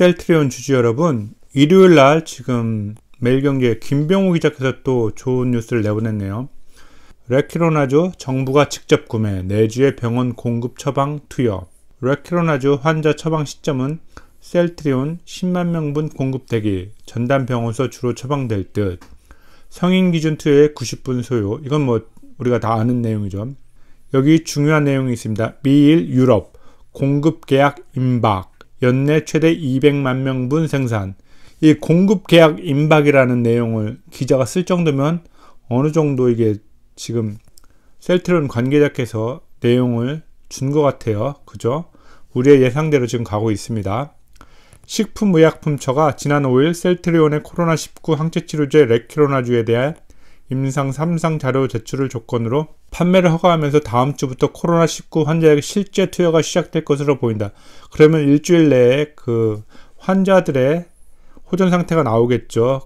셀트리온 주주 여러분, 일요일 날 지금 매일경제 김병우 기자께서 또 좋은 뉴스를 내보냈네요. 레키로나주 정부가 직접 구매, 내주의 병원 공급 처방 투여. 레키로나주 환자 처방 시점은 셀트리온 10만 명분 공급 대기, 전담 병원서 주로 처방될 듯. 성인 기준 투여의 90분 소요. 이건 뭐 우리가 다 아는 내용이죠. 여기 중요한 내용이 있습니다. 미일 유럽 공급 계약 임박. 연내 최대 200만 명분 생산, 이 공급 계약 임박이라는 내용을 기자가 쓸 정도면 어느 정도 이게 지금 셀트론 관계자께서 내용을 준 것 같아요. 그죠? 우리의 예상대로 지금 가고 있습니다. 식품의약품처가 지난 5일 셀트리온의 코로나19 항체치료제 레키로나주에 대한 임상 3상 자료 제출을 조건으로 판매를 허가하면서 다음 주부터 코로나19 환자에게 실제 투여가 시작될 것으로 보인다. 그러면 일주일 내에 그 환자들의 호전 상태가 나오겠죠.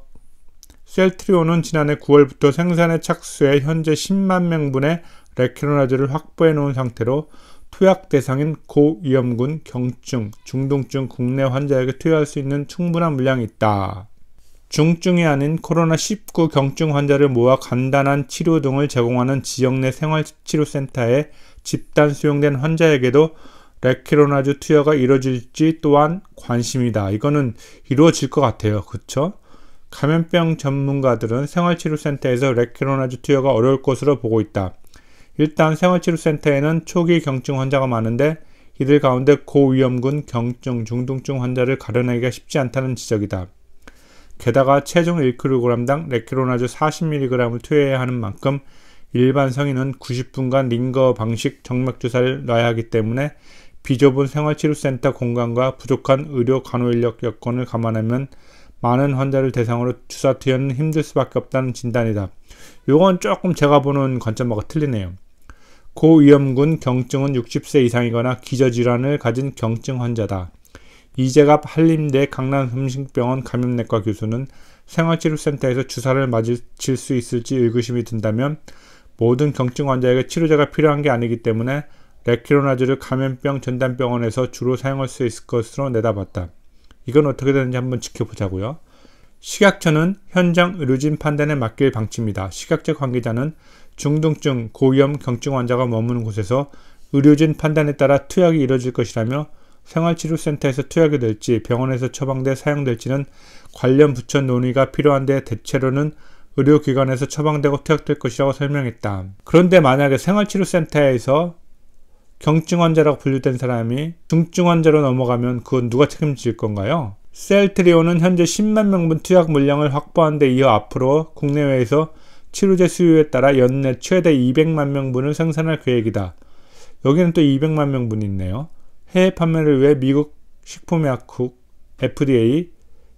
셀트리온은 지난해 9월부터 생산에 착수해 현재 10만 명분의 레키노나즈를 확보해 놓은 상태로 투약 대상인 고위험군, 경증, 중동증 국내 환자에게 투여할 수 있는 충분한 물량이 있다. 중증이 아닌 코로나19 경증 환자를 모아 간단한 치료 등을 제공하는 지역 내 생활치료센터에 집단 수용된 환자에게도 레키로나주 투여가 이루어질지 또한 관심이다. 이거는 이루어질 것 같아요. 그쵸? 감염병 전문가들은 생활치료센터에서 레키로나주 투여가 어려울 것으로 보고 있다. 일단 생활치료센터에는 초기 경증 환자가 많은데 이들 가운데 고위험군 경증 중등증 환자를 가려내기가 쉽지 않다는 지적이다. 게다가 체중 1kg당 레키로나즈 40mg을 투여해야 하는 만큼 일반 성인은 90분간 링거 방식 정맥 주사를 놔야 하기 때문에 비좁은 생활치료센터 공간과 부족한 의료 간호 인력 여건을 감안하면 많은 환자를 대상으로 주사 투여는 힘들 수밖에 없다는 진단이다. 요건 조금 제가 보는 관점하고 틀리네요. 고위험군 경증은 60세 이상이거나 기저질환을 가진 경증 환자다. 이재갑 한림대 강남흠식병원 감염내과 교수는 생활치료센터에서 주사를 맞을 수 있을지 의구심이 든다면 모든 경증 환자에게 치료제가 필요한 게 아니기 때문에 레키로나즈를 감염병 전담병원에서 주로 사용할 수 있을 것으로 내다봤다. 이건 어떻게 되는지 한번 지켜보자고요. 식약처는 현장 의료진 판단에 맡길 방침이다. 식약처 관계자는 중등증, 고위험 경증 환자가 머무는 곳에서 의료진 판단에 따라 투약이 이뤄질 것이라며 생활치료센터에서 투약이 될지 병원에서 처방돼 사용될지는 관련 부처 논의가 필요한데 대체로는 의료기관에서 처방되고 투약될 것이라고 설명했다. 그런데 만약에 생활치료센터에서 경증 환자라고 분류된 사람이 중증 환자로 넘어가면 그건 누가 책임질 건가요? 셀트리오는 현재 10만 명분 투약 물량을 확보한 데 이어 앞으로 국내외에서 치료제 수요에 따라 연내 최대 200만 명분을 생산할 계획이다. 여기는 또 200만 명분이 있네요. 해외 판매를 위해 미국 식품의약국 FDA,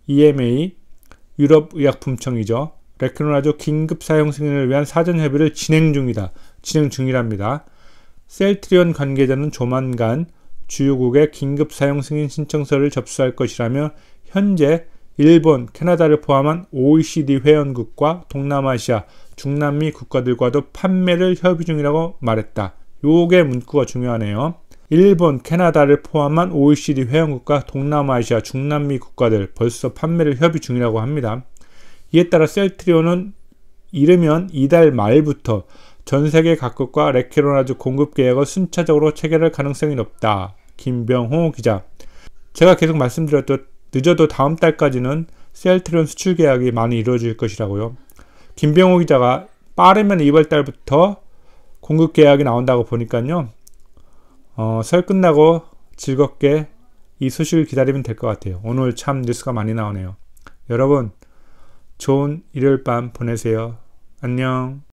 EMA, 유럽의약품청이죠. 레크노라조 긴급 사용 승인을 위한 사전 협의를 진행 중이다. 진행 중이랍니다. 셀트리온 관계자는 조만간 주요국의 긴급 사용 승인 신청서를 접수할 것이라며 현재 일본, 캐나다를 포함한 OECD 회원국과 동남아시아, 중남미 국가들과도 판매를 협의 중이라고 말했다. 요게 문구가 중요하네요. 일본, 캐나다를 포함한 OECD 회원국과 동남아시아, 중남미 국가들 벌써 판매를 협의 중이라고 합니다. 이에 따라 셀트리온은 이르면 이달 말부터 전 세계 각국과 레케로나즈 공급 계약을 순차적으로 체결할 가능성이 높다. 김병호 기자. 제가 계속 말씀드렸듯 늦어도 다음 달까지는 셀트리온 수출 계약이 많이 이루어질 것이라고요. 김병호 기자가 빠르면 이번 달부터 공급 계약이 나온다고 보니까요. 어, 설 끝나고 즐겁게 이 소식을 기다리면 될 것 같아요. 오늘 참 뉴스가 많이 나오네요. 여러분, 좋은 일요일 밤 보내세요. 안녕.